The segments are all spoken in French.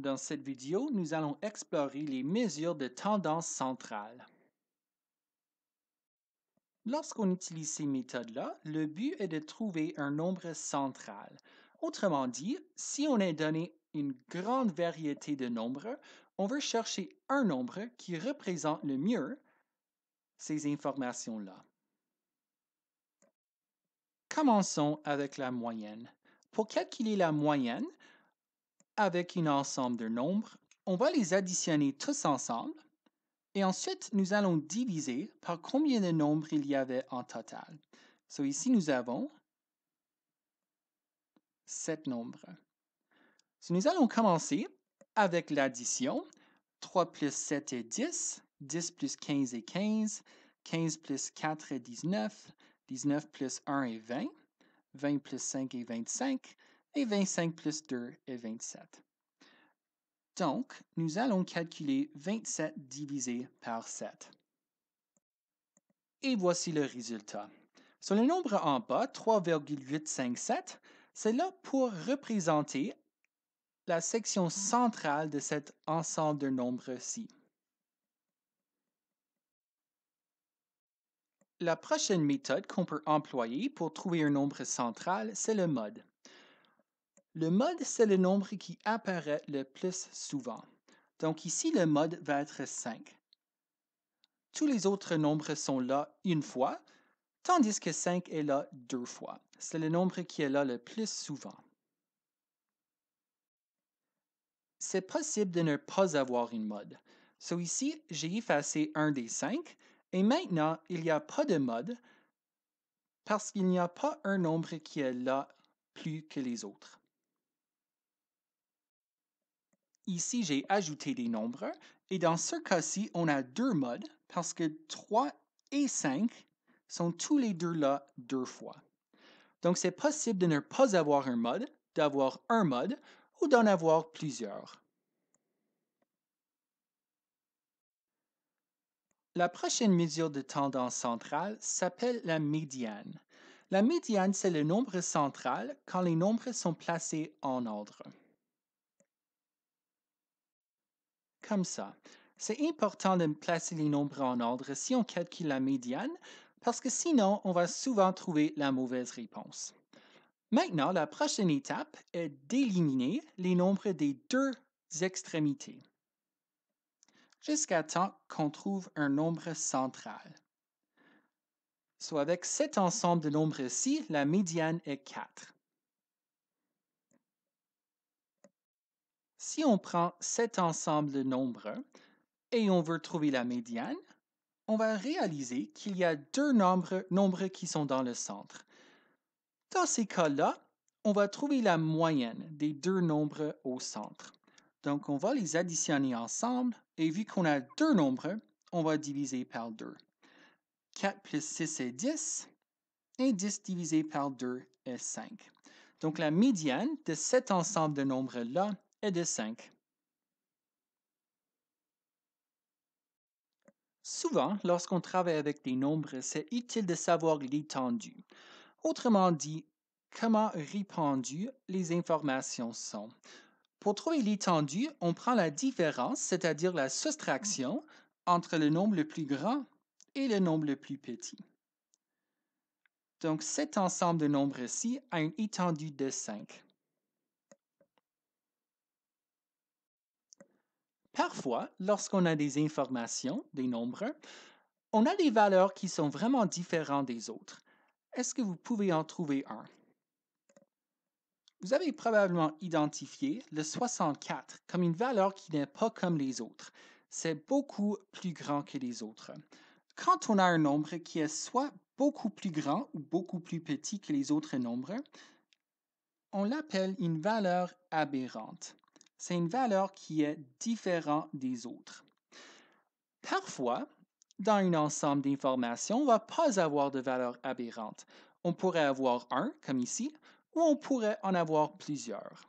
Dans cette vidéo, nous allons explorer les mesures de tendance centrale. Lorsqu'on utilise ces méthodes-là, le but est de trouver un nombre central. Autrement dit, si on est donné une grande variété de nombres, on veut chercher un nombre qui représente le mieux ces informations-là. Commençons avec la moyenne. Pour calculer la moyenne, avec un ensemble de nombres. On va les additionner tous ensemble et ensuite nous allons diviser par combien de nombres il y avait en total. So ici nous avons 7 nombres. nous allons commencer avec l'addition. 3 plus 7 est 10, 10 plus 15 est 15, 15 plus 4 est 19, 19 plus 1 est 20, 20 plus 5 est 25, et 25 plus 2 est 27. Donc, nous allons calculer 27 divisé par 7. Et voici le résultat. Sur le nombre en bas, 3,857, c'est là pour représenter la section centrale de cet ensemble de nombres-ci. La prochaine méthode qu'on peut employer pour trouver un nombre central, c'est le mode. Le mode, c'est le nombre qui apparaît le plus souvent. Donc ici, le mode va être 5. Tous les autres nombres sont là une fois, tandis que 5 est là deux fois. C'est le nombre qui est là le plus souvent. C'est possible de ne pas avoir une mode. So ici, j'ai effacé un des 5, et maintenant, il n'y a pas de mode parce qu'il n'y a pas un nombre qui est là plus que les autres. Ici, j'ai ajouté des nombres. Et dans ce cas-ci, on a deux modes parce que 3 et 5 sont tous les deux là deux fois. Donc, c'est possible de ne pas avoir un mode, d'avoir un mode ou d'en avoir plusieurs. La prochaine mesure de tendance centrale s'appelle la médiane. La médiane, c'est le nombre central quand les nombres sont placés en ordre. comme ça. C'est important de placer les nombres en ordre si on calcule la médiane, parce que sinon, on va souvent trouver la mauvaise réponse. Maintenant, la prochaine étape est d'éliminer les nombres des deux extrémités, jusqu'à temps qu'on trouve un nombre central. Soit avec cet ensemble de nombres ci la médiane est 4. Si on prend cet ensemble de nombres et on veut trouver la médiane, on va réaliser qu'il y a deux nombres, qui sont dans le centre. Dans ces cas-là, on va trouver la moyenne des deux nombres au centre. Donc, on va les additionner ensemble, et vu qu'on a deux nombres, on va diviser par deux. 4 plus 6 est 10, et 10 divisé par 2 est 5. Donc, la médiane de cet ensemble de nombres-là et de 5. Souvent, lorsqu'on travaille avec des nombres, c'est utile de savoir l'étendue. Autrement dit, comment répandues les informations sont. Pour trouver l'étendue, on prend la différence, c'est-à-dire la soustraction, entre le nombre le plus grand et le nombre le plus petit. Donc cet ensemble de nombres-ci a une étendue de 5. Parfois, lorsqu'on a des informations, des nombres, on a des valeurs qui sont vraiment différentes des autres. Est-ce que vous pouvez en trouver un? Vous avez probablement identifié le 64 comme une valeur qui n'est pas comme les autres. C'est beaucoup plus grand que les autres. Quand on a un nombre qui est soit beaucoup plus grand ou beaucoup plus petit que les autres nombres, on l'appelle une valeur aberrante c'est une valeur qui est différente des autres. Parfois, dans un ensemble d'informations, on ne va pas avoir de valeur aberrante. On pourrait avoir un, comme ici, ou on pourrait en avoir plusieurs.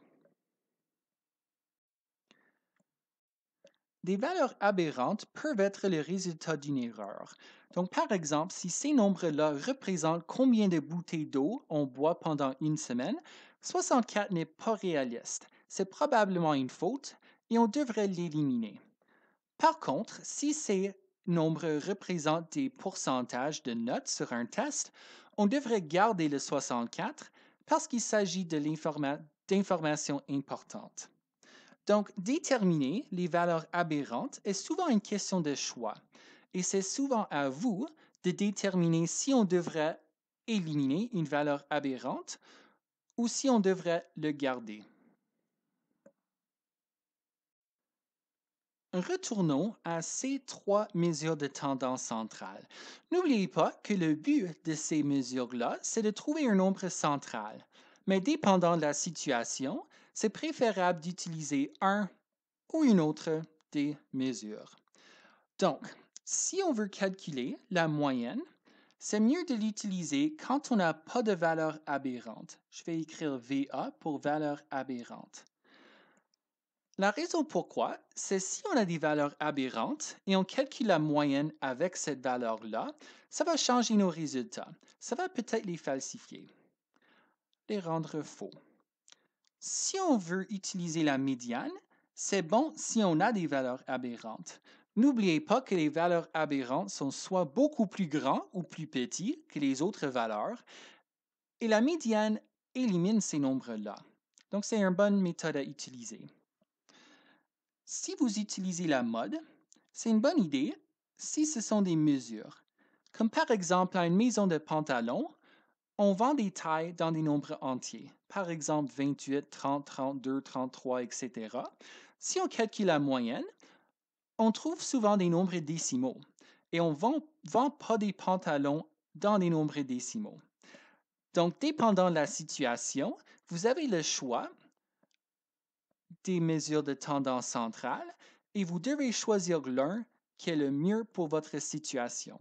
Des valeurs aberrantes peuvent être le résultat d'une erreur. Donc, par exemple, si ces nombres-là représentent combien de bouteilles d'eau on boit pendant une semaine, 64 n'est pas réaliste c'est probablement une faute et on devrait l'éliminer. Par contre, si ces nombres représentent des pourcentages de notes sur un test, on devrait garder le 64 parce qu'il s'agit d'informations importantes. Donc, déterminer les valeurs aberrantes est souvent une question de choix, et c'est souvent à vous de déterminer si on devrait éliminer une valeur aberrante ou si on devrait le garder. Retournons à ces trois mesures de tendance centrale. N'oubliez pas que le but de ces mesures-là, c'est de trouver un nombre central. Mais dépendant de la situation, c'est préférable d'utiliser un ou une autre des mesures. Donc, si on veut calculer la moyenne, c'est mieux de l'utiliser quand on n'a pas de valeur aberrante. Je vais écrire VA pour valeur aberrante. La raison pourquoi, c'est si on a des valeurs aberrantes et on calcule la moyenne avec cette valeur-là, ça va changer nos résultats. Ça va peut-être les falsifier, les rendre faux. Si on veut utiliser la médiane, c'est bon si on a des valeurs aberrantes. N'oubliez pas que les valeurs aberrantes sont soit beaucoup plus grandes ou plus petites que les autres valeurs, et la médiane élimine ces nombres-là. Donc c'est une bonne méthode à utiliser. Si vous utilisez la mode, c'est une bonne idée si ce sont des mesures. Comme par exemple à une maison de pantalons, on vend des tailles dans des nombres entiers, par exemple 28, 30, 32, 33, etc. Si on calcule la moyenne, on trouve souvent des nombres décimaux et on ne vend, pas des pantalons dans des nombres décimaux. Donc, dépendant de la situation, vous avez le choix des mesures de tendance centrale et vous devez choisir l'un qui est le mieux pour votre situation.